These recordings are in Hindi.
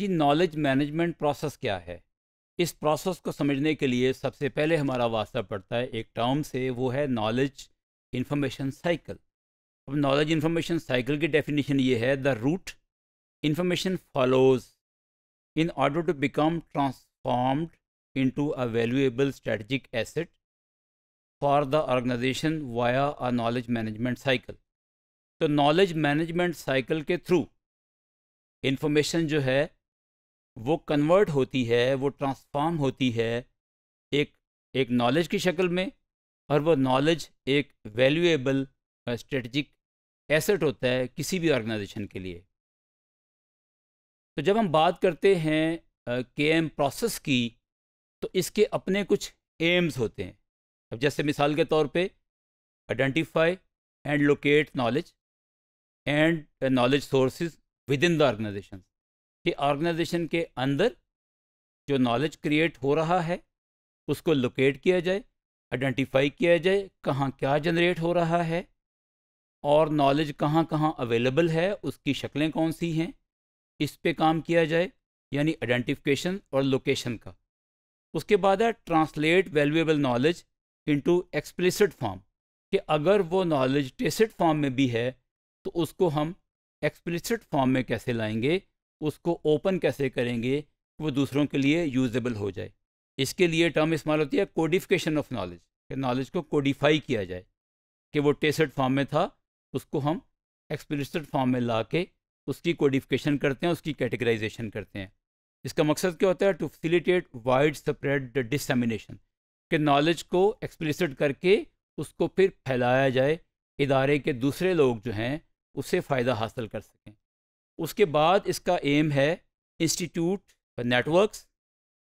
जी नॉलेज मैनेजमेंट प्रोसेस क्या है इस प्रोसेस को समझने के लिए सबसे पहले हमारा वास्ता पड़ता है एक टर्म से वो है नॉलेज इन्फॉर्मेशन साइकिल अब नॉलेज इन्फॉर्मेशन साइकिल की डेफिनेशन ये है the route information follows in order to become transformed into a valuable strategic asset for the organisation via a knowledge management cycle तो नॉलेज मैनेजमेंट साइकिल के थ्रू इन्फॉर्मेशन जो है वो कन्वर्ट होती है वो ट्रांसफॉर्म होती है एक एक नॉलेज की शक्ल में और वो नॉलेज एक वैल्यूएबल स्ट्रेटजिक एसेट होता है किसी भी ऑर्गेनाइजेशन के लिए तो जब हम बात करते हैं के एम प्रोसेस की तो इसके अपने कुछ एम्स होते हैं अब जैसे मिसाल के तौर पे identify and locate knowledge and knowledge sources within the organisation कि ऑर्गेनाइजेशन के अंदर जो नॉलेज क्रिएट हो रहा है उसको लोकेट किया जाए आइडेंटिफाई किया जाए कहाँ क्या जनरेट हो रहा है और नॉलेज कहाँ कहाँ अवेलेबल है उसकी शक्लें कौन सी हैं इस पे काम किया जाए यानी आइडेंटिफिकेशन और लोकेशन का उसके बाद है translate valuable knowledge into explicit form कि अगर वो नॉलेज टेसिड फॉर्म में भी है तो उसको हम एक्सप्लिसिट फॉर्म में कैसे लाएंगे उसको ओपन कैसे करेंगे कि वो दूसरों के लिए यूजेबल हो जाए इसके लिए टर्म इस्तेमाल होती है कोडिफिकेशन ऑफ नॉलेज कि नॉलेज को कोडिफाई किया जाए कि वो टेस्ट फॉर्म में था उसको हम एक्सप्लिसिट फॉर्म में ला के उसकी कोडिफिकेशन करते हैं उसकी कैटेगराइजेशन करते हैं इसका मकसद क्या होता है to facilitate wide spread dissemination कि नॉलेज को एक्सप्लिसिट करके उसको फिर फैलाया जाए इदारे के दूसरे लोग जो हैं उसे फ़ायदा हासिल कर सकें उसके बाद इसका एम है इंस्टीट्यूट फॉर नेटवर्क्स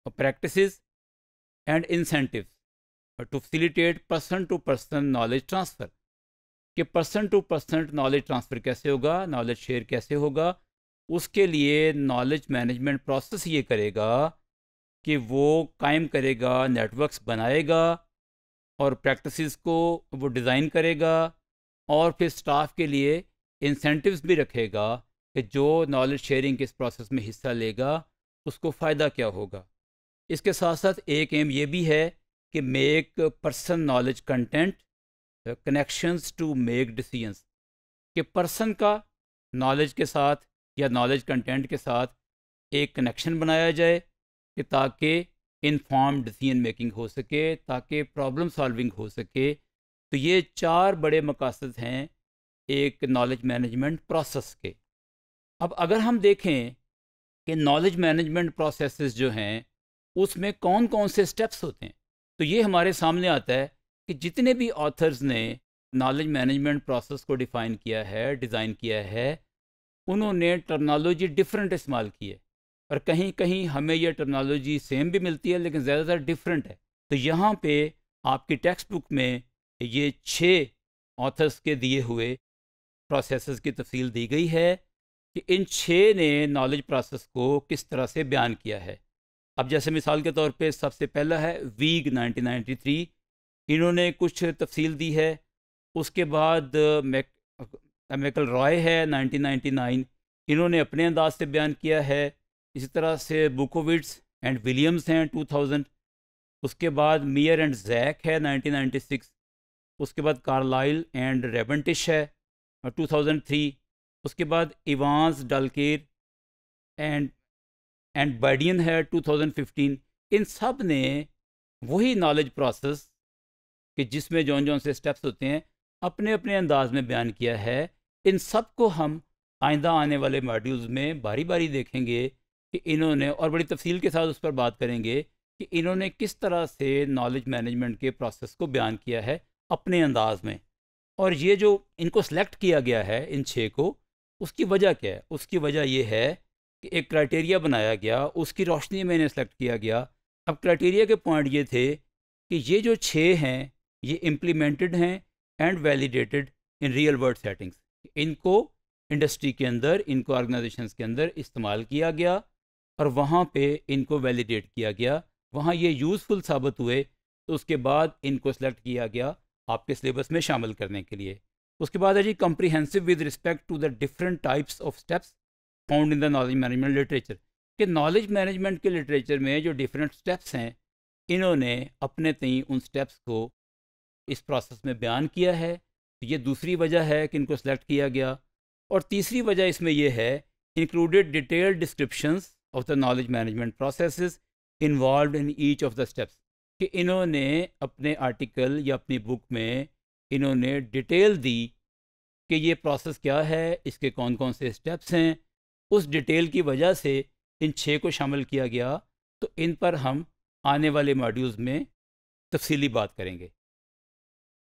और practices and incentive to facilitate person to person knowledge transfer कि person to person knowledge transfer कैसे होगा नॉलेज शेयर कैसे होगा उसके लिए नॉलेज मैनेजमेंट प्रोसेस ये करेगा कि वो कायम करेगा नेटवर्क्स बनाएगा और प्रैक्टिसेस को वो डिज़ाइन करेगा और फिर स्टाफ के लिए इंसेंटिव्स भी रखेगा कि जो नॉलेज शेयरिंग के इस प्रोसेस में हिस्सा लेगा उसको फ़ायदा क्या होगा इसके साथ साथ एक एम ये भी है कि make person knowledge content connections to make decisions कि पर्सन का नॉलेज के साथ या नॉलेज कंटेंट के साथ एक कनेक्शन बनाया जाए कि ताकि इनफॉर्म डिसीजन मेकिंग हो सके ताकि प्रॉब्लम सॉल्विंग हो सके तो ये चार बड़े मकासद हैं एक नॉलेज मैनेजमेंट प्रोसेस के अब अगर हम देखें कि नॉलेज मैनेजमेंट प्रोसेस जो हैं उसमें कौन कौन से स्टेप्स होते हैं तो ये हमारे सामने आता है कि जितने भी ऑथर्स ने नॉलेज मैनेजमेंट प्रोसेस को डिफ़ाइन किया है डिज़ाइन किया है उन्होंने टर्नोलॉजी डिफरेंट इस्तेमाल की है और कहीं कहीं हमें यह टर्नोलॉजी सेम भी मिलती है लेकिन ज़्यादातर डिफरेंट है तो यहाँ पे आपकी टेक्स्ट बुक में ये छः ऑथर्स के दिए हुए प्रोसेस की तफसील दी गई है कि इन छः ने नॉलेज प्रोसेस को किस तरह से बयान किया है अब जैसे मिसाल के तौर पे सबसे पहला है वीग 1993 इन्होंने कुछ तफसील दी है उसके बाद मैक मैकल रॉय है 1999 इन्होंने अपने अंदाज से बयान किया है इसी तरह से बुकोविट्स एंड विलियम्स हैं 2000 उसके बाद मियर एंड जैक है 1996 उसके बाद कार्लाइल एंड रेबनटिश है 2003 उसके बाद इवांस डलकेर एंड एंड बाइडियन है 2015 इन सब ने वही नॉलेज प्रोसेस कि जिसमें जौन जौन से स्टेप्स होते हैं अपने अपने अंदाज में बयान किया है इन सब को हम आइंदा आने वाले मॉड्यूल्स में बारी बारी देखेंगे कि इन्होंने और बड़ी तफसील के साथ उस पर बात करेंगे कि इन्होंने किस तरह से नॉलेज मैनेजमेंट के प्रोसेस को बयान किया है अपने अंदाज में और ये जो इनको सेलेक्ट किया गया है इन छः को उसकी वजह क्या है उसकी वजह यह है कि एक क्राइटेरिया बनाया गया उसकी रोशनी में इन्हें सेलेक्ट किया गया अब क्राइटेरिया के पॉइंट ये थे कि ये जो छः हैं ये इम्प्लीमेंटेड हैं and validated in real world settings इनको इंडस्ट्री के अंदर इनको ऑर्गेनाइजेशंस के अंदर इस्तेमाल किया गया और वहाँ पे इनको वैलिडेट किया गया वहाँ ये यूज़फुल साबित हुए तो उसके बाद इनको सेलेक्ट किया गया आपके सिलेबस में शामिल करने के लिए उसके बाद है जी comprehensive with respect to the different types of steps found in the knowledge management literature कि नॉलेज मैनेजमेंट के लिटरेचर में जो डिफरेंट स्टेप्स हैं इन्होंने अपने तई उन स्टेप्स को इस प्रोसेस में बयान किया है तो ये दूसरी वजह है कि इनको सेलेक्ट किया गया और तीसरी वजह इसमें यह है included detail descriptions of the knowledge management process involved in each of the steps कि इन्होंने अपने आर्टिकल या अपनी बुक में इन्होंने डिटेल दी कि ये प्रोसेस क्या है इसके कौन कौन से स्टेप्स हैं उस डिटेल की वजह से इन छः को शामिल किया गया तो इन पर हम आने वाले मॉड्यूल्स में तफसीली बात करेंगे